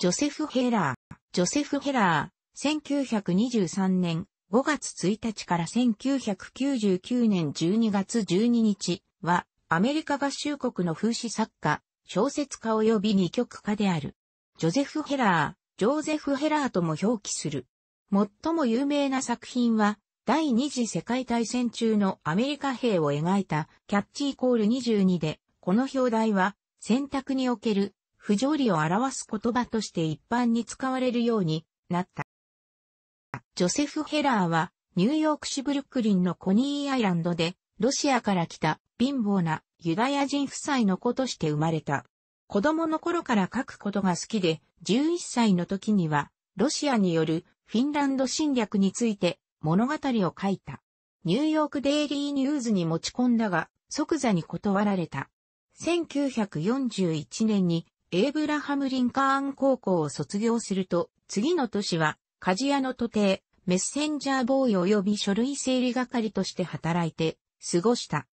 ジョセフ・ヘラー。ジョセフ・ヘラー、1923年5月1日から1999年12月12日は、アメリカ合衆国の風刺作家、小説家及び二極家である。ジョゼフ・ヘラー、ジョーゼフ・ヘラーとも表記する。最も有名な作品は、第二次世界大戦中のアメリカ兵を描いたキャッチイコール22で、この表題は、選択における不条理を表す言葉として一般に使われるようになった。ジョセフ・ヘラーは、ニューヨーク市ブルックリンのコニーアイランドで、ロシアから来た貧乏なユダヤ人夫妻の子として生まれた。子供の頃から書くことが好きで、11歳の時には、ロシアによるフィンランド侵略について物語を書いた。ニューヨークデイリーニューズに持ち込んだが、即座に断られた。1941年にエイブラハム・リンカーン高校を卒業すると、次の年は、鍛冶屋の徒弟、メッセンジャーボーイ及び書類整理係として働いて、過ごした。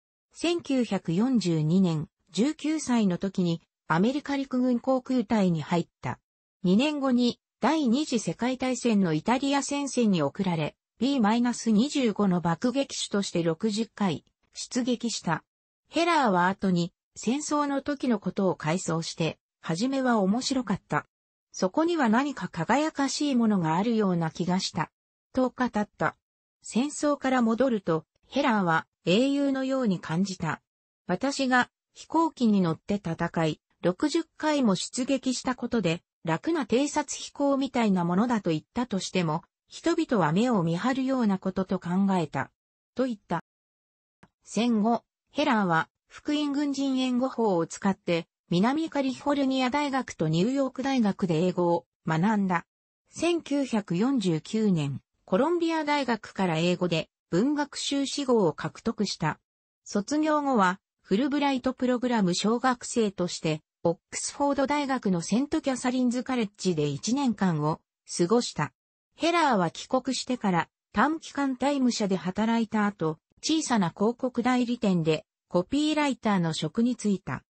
1942年、19歳の時に、アメリカ陸軍航空隊に入った。2年後に、第二次世界大戦のイタリア戦線に送られ、B-25 の爆撃手として60回、出撃した。ヘラーは後に、戦争の時のことを回想して、はじめは面白かった。そこには何か輝かしいものがあるような気がした。と語った。戦争から戻ると、ヘラーは英雄のように感じた。私が飛行機に乗って戦い、60回も出撃したことで、楽な偵察飛行みたいなものだと言ったとしても、人々は目を見張るようなことと考えた。と言った。戦後、ヘラーは福音軍人援護法を使って南カリフォルニア大学とニューヨーク大学で英語を学んだ。1949年、コロンビア大学から英語で文学修士号を獲得した。卒業後は、フルブライトプログラム小学生として、オックスフォード大学のセントキャサリンズカレッジで1年間を過ごした。ヘラーは帰国してから短期間タイム社で働いた後、小さな広告代理店でコピーライターの職に就いた。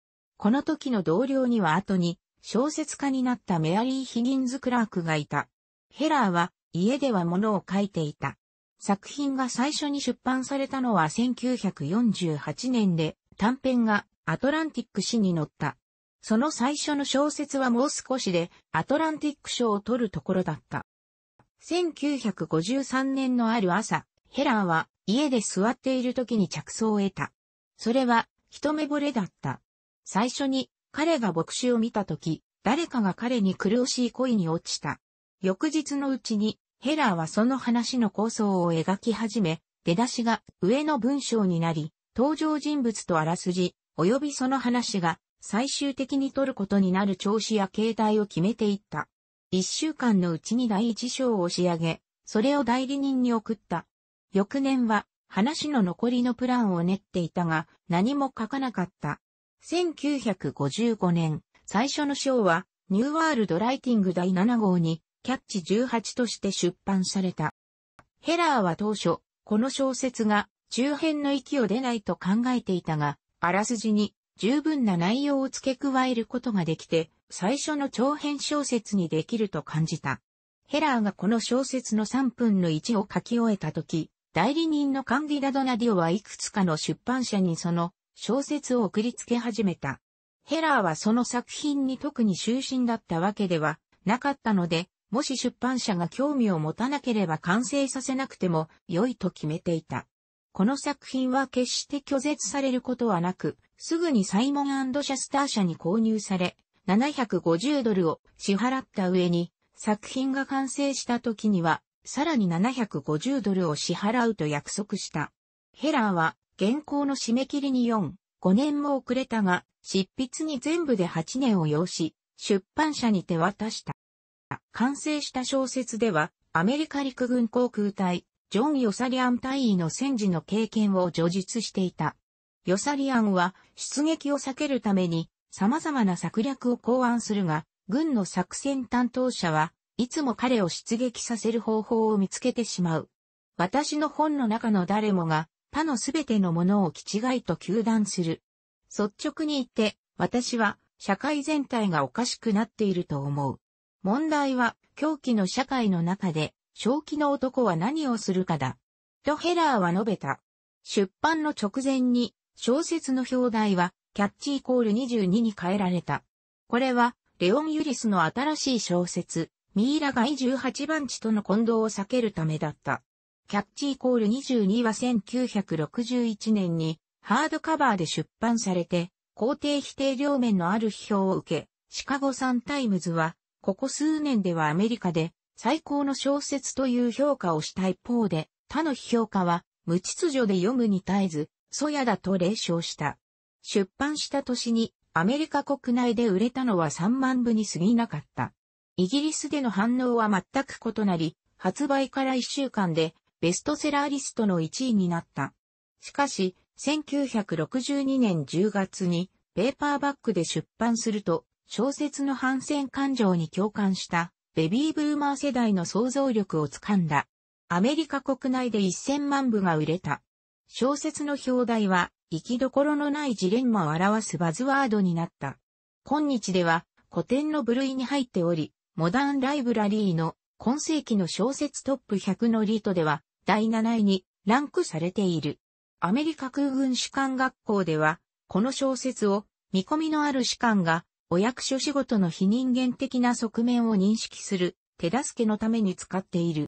この時の同僚には後に小説家になったメアリー・ヒギンズ・クラークがいた。ヘラーは家では物を書いていた。作品が最初に出版されたのは1948年で短編がアトランティック誌に載った。その最初の小説はもう少しでアトランティック賞を取るところだった。1953年のある朝、ヘラーは家で座っている時に着想を得た。それは一目惚れだった。最初に彼が牧師を見たとき、誰かが彼に苦しい恋に落ちた。翌日のうちに、ヘラーはその話の構想を描き始め、出だしが上の文章になり、登場人物とあらすじ、及びその話が最終的に取ることになる調子や形態を決めていった。一週間のうちに第一章を仕上げ、それを代理人に送った。翌年は話の残りのプランを練っていたが何も書かなかった。1955年、最初の章は、ニューワールドライティング第7号に、キャッチ18として出版された。ヘラーは当初、この小説が、中編の域を出ないと考えていたが、あらすじに、十分な内容を付け加えることができて、最初の長編小説にできると感じた。ヘラーがこの小説の3分の1を書き終えた時、代理人のカンディダ・ドナディオはいくつかの出版社にその小説を送りつけ始めた。ヘラーはその作品に特に終身だったわけではなかったので、もし出版社が興味を持たなければ完成させなくても良いと決めていた。この作品は決して拒絶されることはなく、すぐにサイモンシャスター社に購入され、750ドルを支払った上に、作品が完成した時には、さらに750ドルを支払うと約束した。ヘラーは原稿の締め切りに4、5年も遅れたが、執筆に全部で8年を要し、出版社に手渡した。完成した小説では、アメリカ陸軍航空隊、ジョン・ヨサリアン大尉の戦時の経験を叙述していた。ヨサリアンは出撃を避けるために様々な策略を考案するが、軍の作戦担当者はいつも彼を出撃させる方法を見つけてしまう。私の本の中の誰もが他のすべてのものを気違いと求断する。率直に言って、私は社会全体がおかしくなっていると思う。問題は、狂気の社会の中で、正気の男は何をするかだ。とヘラーは述べた。出版の直前に、小説の表題は、キャッチイコール22に変えられた。これは、レオン・ユリスの新しい小説、ミイラがイ18番地との混同を避けるためだった。キャッチイコール22は1961年にハードカバーで出版されて、肯定否定両面のある批評を受け、シカゴサンタイムズは、ここ数年ではアメリカで最高の小説という評価をした一方で、他の批評家は、無秩序で読むに絶えず、ソヤだと冷笑した。出版した年に、アメリカ国内で売れたのは3万部に過ぎなかった。イギリスでの反応は全く異なり、発売から1週間でベストセラーリストの1位になった。しかし、1962年10月にペーパーバックで出版すると、小説の反戦感情に共感したベビーブーマー世代の想像力をつかんだ。アメリカ国内で1000万部が売れた。小説の表題は、生きどころのないジレンマを表すバズワードになった。今日では古典の部類に入っており、モダンライブラリーの今世紀の小説トップ100のリートでは第7位にランクされている。アメリカ空軍士官学校では、この小説を見込みのある士官がお役所仕事の非人間的な側面を認識する手助けのために使っている。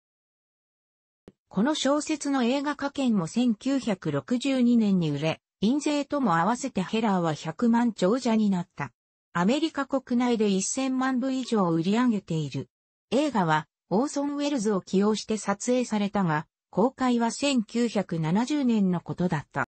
この小説の映画化権も1962年に売れ、印税とも合わせてヘラーは100万長者になった。アメリカ国内で1000万部以上売り上げている。映画は、オーソン・ウェルズを起用して撮影されたが、公開は1970年のことだった。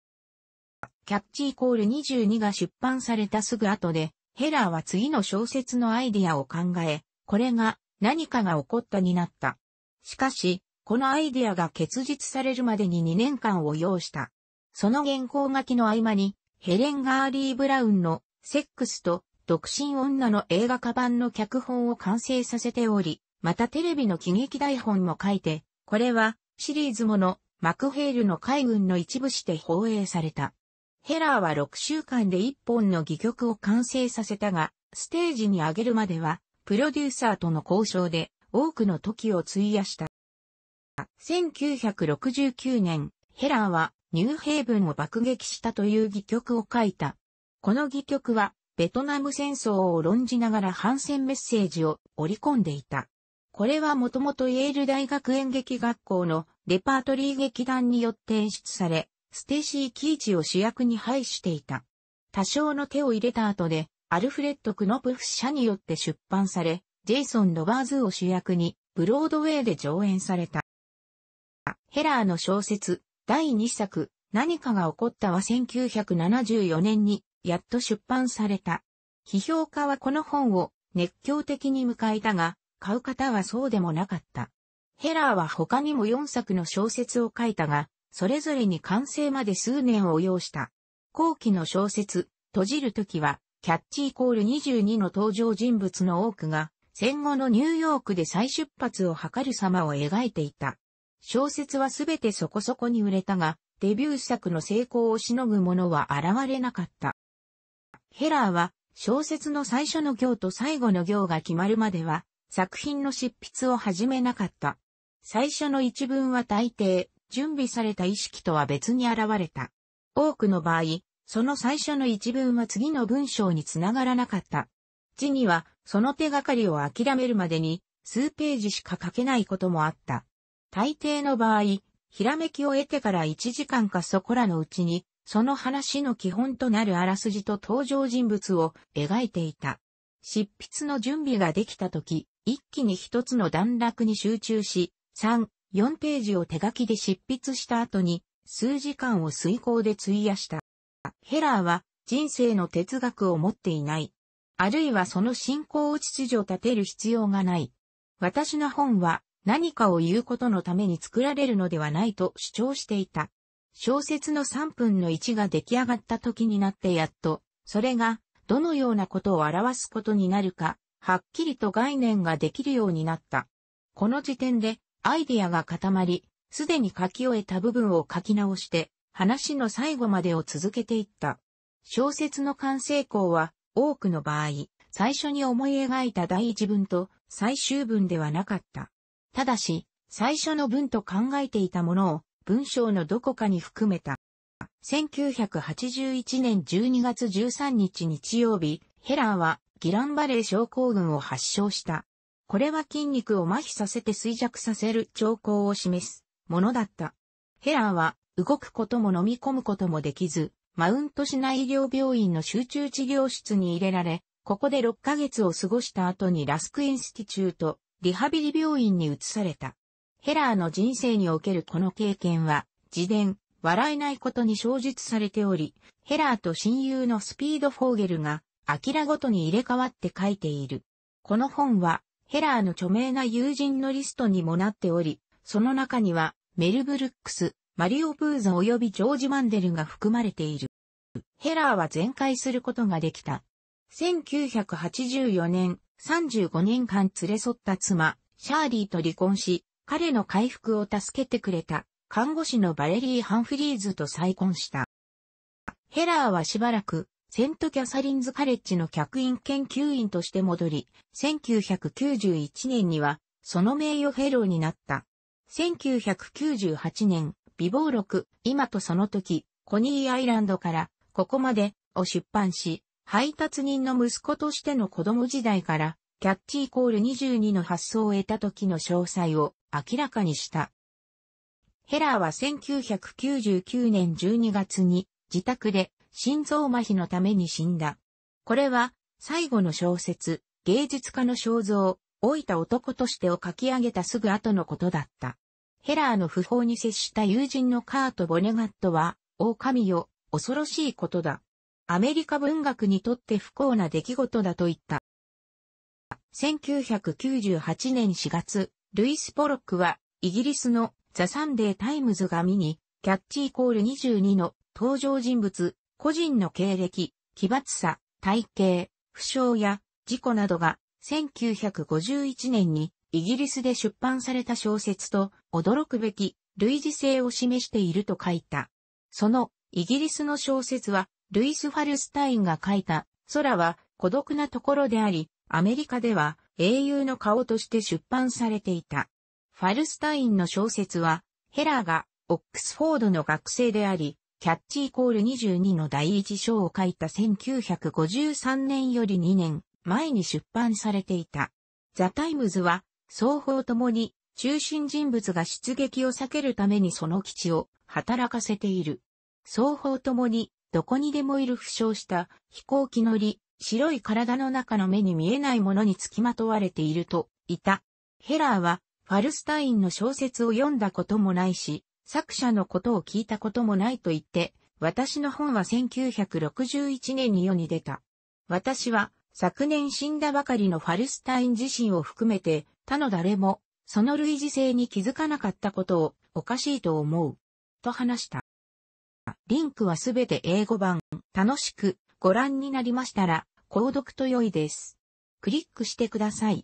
キャッチイコール22が出版されたすぐ後で、ヘラーは次の小説のアイディアを考え、これが何かが起こったになった。しかし、このアイディアが結実されるまでに2年間を要した。その原稿書きの合間に、ヘレン・ガーリー・ブラウンのセックスと独身女の映画化版の脚本を完成させており、またテレビの喜劇台本も書いて、これはシリーズもの、マクヘールの海軍の一部して放映された。ヘラーは6週間で1本の戯曲を完成させたが、ステージに上げるまでは、プロデューサーとの交渉で多くの時を費やした。1969年、ヘラーはニューヘイブンを爆撃したという戯曲を書いた。この戯曲は、ベトナム戦争を論じながら反戦メッセージを織り込んでいた。これはもともとイェール大学演劇学校のレパートリー劇団によって演出され、ステシー・キーチを主役に配していた。多少の手を入れた後で、アルフレッド・クノプフ社によって出版され、ジェイソン・ロバーズを主役に、ブロードウェイで上演された。ヘラーの小説、第2作、何かが起こったは1974年に、やっと出版された。批評家はこの本を熱狂的に迎えたが、買う方はそうでもなかった。ヘラーは他にも4作の小説を書いたが、それぞれに完成まで数年を要した。後期の小説、閉じる時は、キャッチイコール22の登場人物の多くが、戦後のニューヨークで再出発を図る様を描いていた。小説はすべてそこそこに売れたが、デビュー作の成功をしのぐ者は現れなかった。ヘラーは、小説の最初の行と最後の行が決まるまでは、作品の執筆を始めなかった。最初の一文は大抵、準備された意識とは別に現れた。多くの場合、その最初の一文は次の文章につながらなかった。字には、その手がかりを諦めるまでに、数ページしか書けないこともあった。大抵の場合、ひらめきを得てから1時間かそこらのうちに、その話の基本となるあらすじと登場人物を描いていた。執筆の準備ができた時、一気に一つの段落に集中し、3、4ページを手書きで執筆した後に、数時間を遂行で費やした。ヘラーは人生の哲学を持っていない。あるいはその信仰を秩序立てる必要がない。私の本は何かを言うことのために作られるのではないと主張していた。小説の3分の1が出来上がった時になってやっと、それがどのようなことを表すことになるか、はっきりと概念ができるようになった。この時点で、アイディアが固まり、すでに書き終えた部分を書き直して、話の最後までを続けていった。小説の完成校は、多くの場合、最初に思い描いた第一文と最終文ではなかった。ただし、最初の文と考えていたものを文章のどこかに含めた。1981年12月13日日曜日、ヘラーはギランバレー症候群を発症した。これは筋肉を麻痺させて衰弱させる兆候を示すものだった。ヘラーは動くことも飲み込むこともできず、マウントしない医療病院の集中治療室に入れられ、ここで6ヶ月を過ごした後にラスクインスティチュート、リハビリ病院に移された。ヘラーの人生におけるこの経験は、自伝、笑えないことに小述されており、ヘラーと親友のスピードフォーゲルが、アキラごとに入れ替わって書いている。この本は、ヘラーの著名な友人のリストにもなっており、その中には、メル・ブルックス、マリオ・ブーザ及びジョージ・マンデルが含まれている。ヘラーは全開することができた。1984年、35年間連れ添った妻、シャーリーと離婚し、彼の回復を助けてくれた看護師のバレリー・ハンフリーズと再婚した。ヘラーはしばらく、セント・キャサリンズ・カレッジの客員研究員として戻り、1991年には、その名誉フェローになった。1998年、美貌録、今とその時、コニーアイランドから、ここまで、を出版し、配達人の息子としての子供時代から、キャッチイコール22の発想を得た時の詳細を明らかにした。ヘラーは1999年12月に自宅で心臓麻痺のために死んだ。これは最後の小説、芸術家の肖像、老いた男としてを書き上げたすぐ後のことだった。ヘラーの不法に接した友人のカート・ボネガットは、狼よ、恐ろしいことだ。アメリカ文学にとって不幸な出来事だと言った。1998年4月、ルイス・ポロックは、イギリスのザ・サンデー・タイムズが見に、キャッチイコール22の登場人物、個人の経歴、奇抜さ、体型、負傷や事故などが1951年にイギリスで出版された小説と驚くべき類似性を示していると書いた。そのイギリスの小説はルイス・ファルスタインが書いた空は孤独なところであり、アメリカでは英雄の顔として出版されていた。ファルスタインの小説は、ヘラーがオックスフォードの学生であり、キャッチイコール22の第一章を書いた1953年より2年前に出版されていた。ザ・タイムズは、双方ともに中心人物が出撃を避けるためにその基地を働かせている。双方ともにどこにでもいる負傷した飛行機乗り、白い体の中の目に見えないものにつきまとわれているといた。ヘラーはファルスタインの小説を読んだこともないし、作者のことを聞いたこともないと言って、私の本は1961年に世に出た。私は、昨年死んだばかりのファルスタイン自身を含めて、他の誰も、その類似性に気づかなかったことを、おかしいと思う。と話した。リンクはすべて英語版、楽しく、ご覧になりましたら、購読と良いです。クリックしてください。